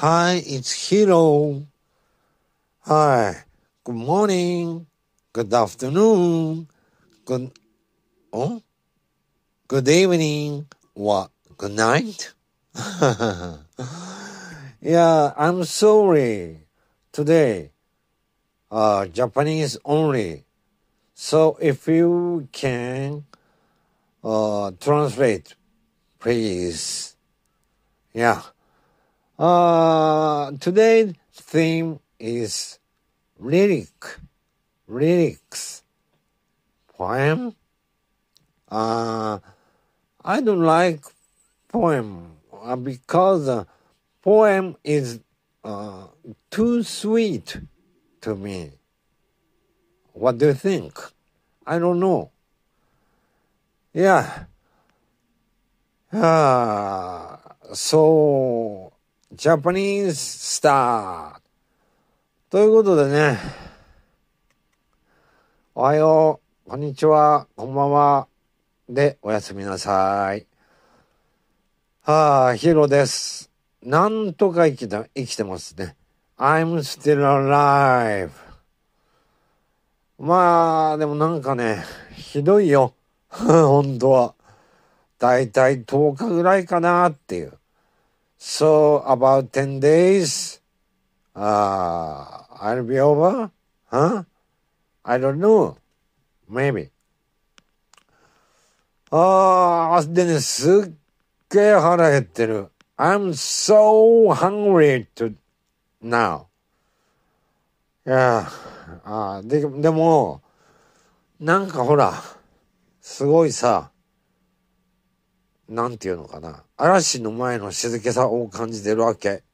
Hi, it's Hiro. Hi, good morning, good afternoon, good, oh, good evening, what, good night? yeah, I'm sorry. Today, uh, Japanese only. So if you can uh, translate, please. Yeah. Uh, today's theme is lyric, lyrics, poem. Uh, I don't like poem uh, because uh, poem is uh, too sweet to me. What do you think? I don't know. Yeah. Uh, so ジャパニーズスターということでね、おはよう、こんにちは、こんばんは。で、おやすみなさい。ああ、ヒロです。なんとか生きた、生きてますね。I'm still alive. まあ、でもなんかね、ひどいよ。本当は。だいたい10日ぐらいかなっていう。So about ten days, uh, I'll be over? Huh? I don't know. Maybe. ああ、でね、すっげえ腹減ってる。I'm so hungry to now. いやあで、でも、なんかほら、すごいさ、なんていうのかな。嵐の前の静けさを感じてるわけ。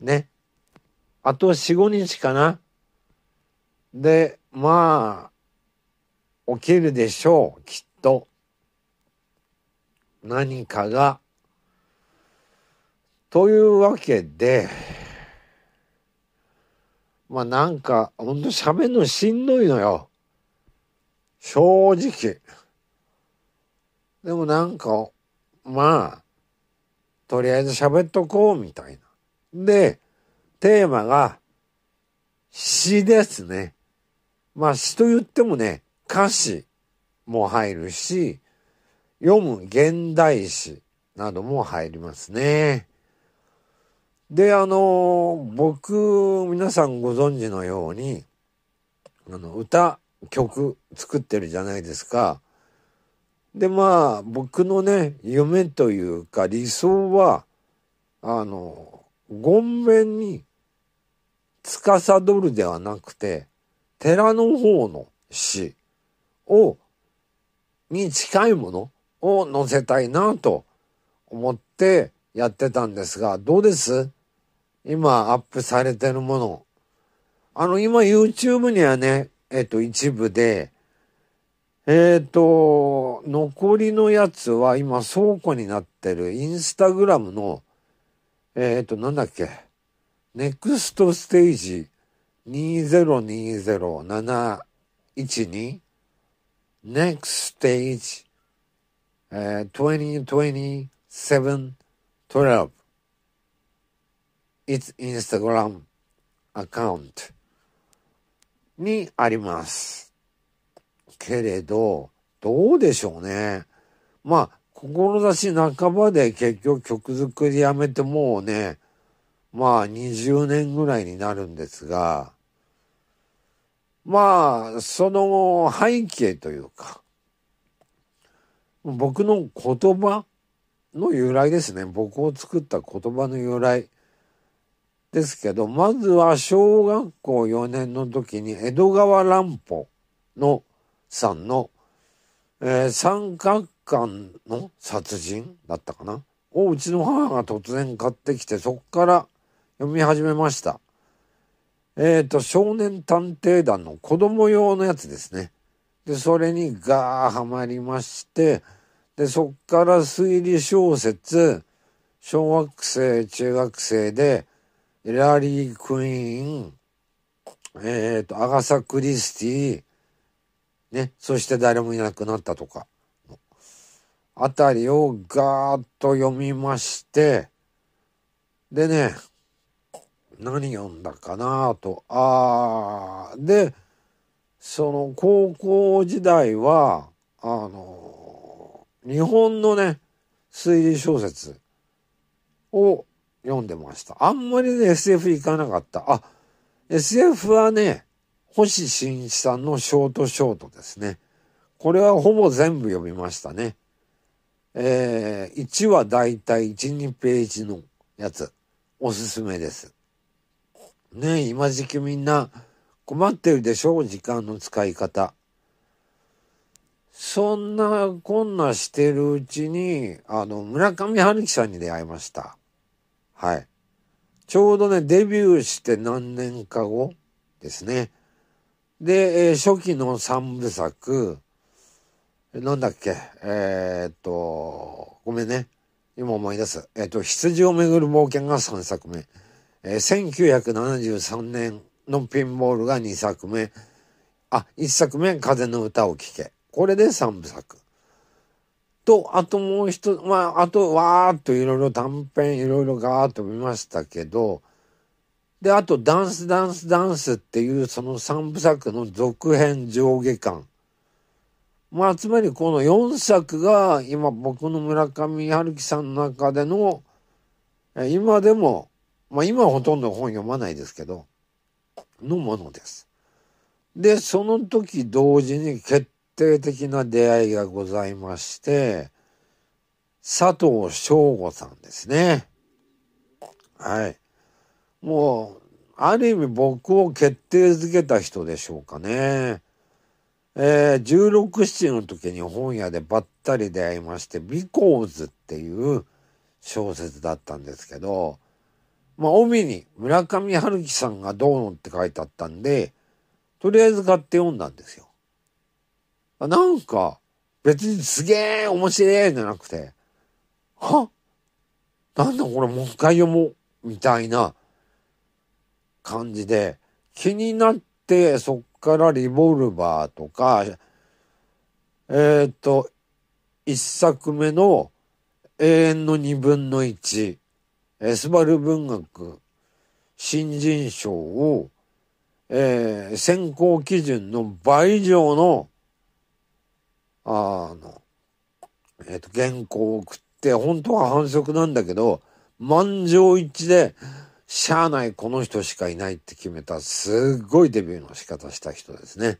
ね。あと4、5日かな。で、まあ、起きるでしょう、きっと。何かが。というわけで、まあなんか、ほんと喋るのしんどいのよ。正直。でもなんか、まあ、とりあえず喋っとこうみたいな。で、テーマが詩ですね。まあ詩と言ってもね、歌詞も入るし、読む現代詩なども入りますね。で、あの、僕、皆さんご存知のように、あの、歌、曲作ってるじゃないですか。でまあ僕のね夢というか理想はあの権面に司るではなくて寺の方の詩をに近いものを載せたいなと思ってやってたんですがどうです今アップされてるもの。あの今 YouTube にはねえっと一部でえっ、ー、と、残りのやつは今倉庫になってるインスタグラムの、えっ、ー、と、なんだっけ、ネクストステージ2020712 Next Stage、202712 It's Instagram account にあります。けれど、どうでしょうね。まあ、志半ばで結局曲作りやめてもうね、まあ20年ぐらいになるんですが、まあ、その背景というか、僕の言葉の由来ですね。僕を作った言葉の由来ですけど、まずは小学校4年の時に江戸川乱歩のさんの、えー、三角館の殺人だったかなをうちの母が突然買ってきてそこから読み始めました。えっ、ー、と、少年探偵団の子供用のやつですね。で、それにガーハマりまして、で、そっから推理小説、小学生、中学生で、ラリー・クイーン、えっ、ー、と、アガサ・クリスティ、ね、そして誰もいなくなったとか、あたりをガーッと読みまして、でね、何読んだかなと、あー、で、その高校時代は、あの、日本のね、推理小説を読んでました。あんまりね、SF 行かなかった。あ、SF はね、星新一さんのショートショートですね。これはほぼ全部読みましたね。えー、1はだいたい1、2ページのやつ。おすすめです。ね今時期みんな困ってるでしょう時間の使い方。そんなこんなしてるうちに、あの、村上春樹さんに出会いました。はい。ちょうどね、デビューして何年か後ですね。で、えー、初期の三部作、なんだっけ、えー、っと、ごめんね。今思い出す。えー、っと、羊をめぐる冒険が3作目。えー、1973年のピンボールが2作目。あ、1作目、風の歌を聴け。これで3部作。と、あともう一つ、まあ、あと、わーっといろいろ短編いろいろガーっと見ましたけど、で、あと、ダンスダンスダンスっていうその三部作の続編上下巻。まあ、つまりこの4作が今僕の村上春樹さんの中での、今でも、まあ今はほとんど本読まないですけど、のものです。で、その時同時に決定的な出会いがございまして、佐藤翔吾さんですね。はい。もう、ある意味僕を決定づけた人でしょうかね。えー、16、7の時に本屋でばったり出会いまして、ビコーズっていう小説だったんですけど、まあ、帯に村上春樹さんがどうのって書いてあったんで、とりあえず買って読んだんですよ。なんか、別にすげえ面白いじゃなくて、はなんだこれもう一回読もうみたいな感じで気になってそっからリボルバーとかえっ、ー、と一作目の「永遠の二分の一エスバル文学新人賞を、えー、選考基準の倍以上のあの、えっ、ー、と原稿を送って本当は反則なんだけど満場一致でしゃあないこの人しかいないって決めたすっごいデビューの仕方した人ですね。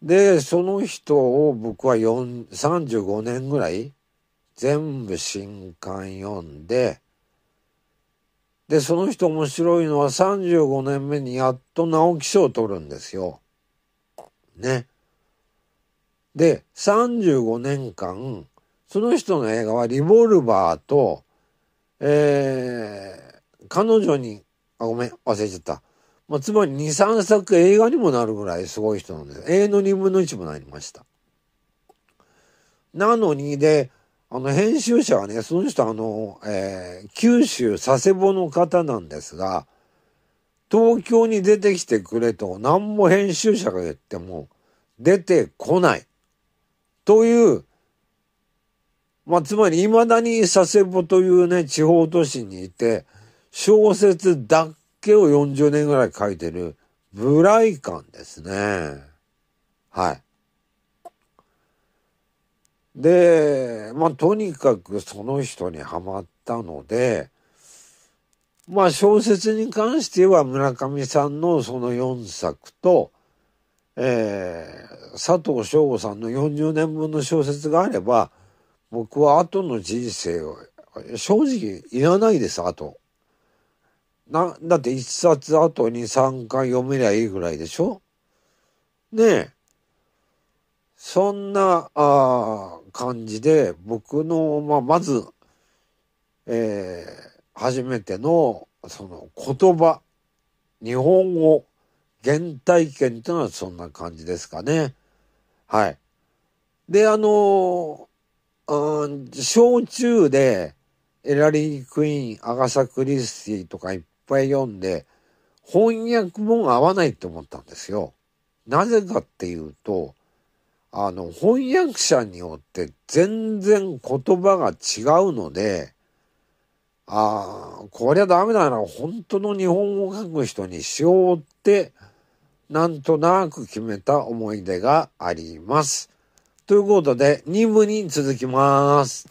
で、その人を僕は35年ぐらい全部新刊読んで、で、その人面白いのは35年目にやっと直木賞を取るんですよ。ね。で、35年間、その人の映画はリボルバーとえー、彼女に、あ、ごめん、忘れちゃった。まあ、つまり2、3作映画にもなるぐらいすごい人なんです。映の2分の1もなりました。なのにで、あの、編集者はね、その人あの、えー、九州佐世保の方なんですが、東京に出てきてくれと何も編集者が言っても出てこないというまあ、つまり未だに佐世保というね、地方都市にいて、小説だけを40年ぐらい書いてる、ブライカンですね。はい。で、まあ、とにかくその人にはまったので、まあ、小説に関しては村上さんのその4作と、えー、佐藤翔吾さんの40年分の小説があれば、僕は後の人生を正直いらないですあとだって1冊後に3回読めりゃいいぐらいでしょねえそんなあ感じで僕の、まあ、まず、えー、初めてのその言葉日本語原体験っていうのはそんな感じですかね。はい。で、あのうん、小中で、エラリー・クイーン、アガサ・クリスティとかいっぱい読んで、翻訳も合わないって思ったんですよ。なぜかっていうと、あの、翻訳者によって全然言葉が違うので、ああ、こりゃダメだな、本当の日本語を書く人にしようって、なんとなく決めた思い出があります。ということで、任務に続きます。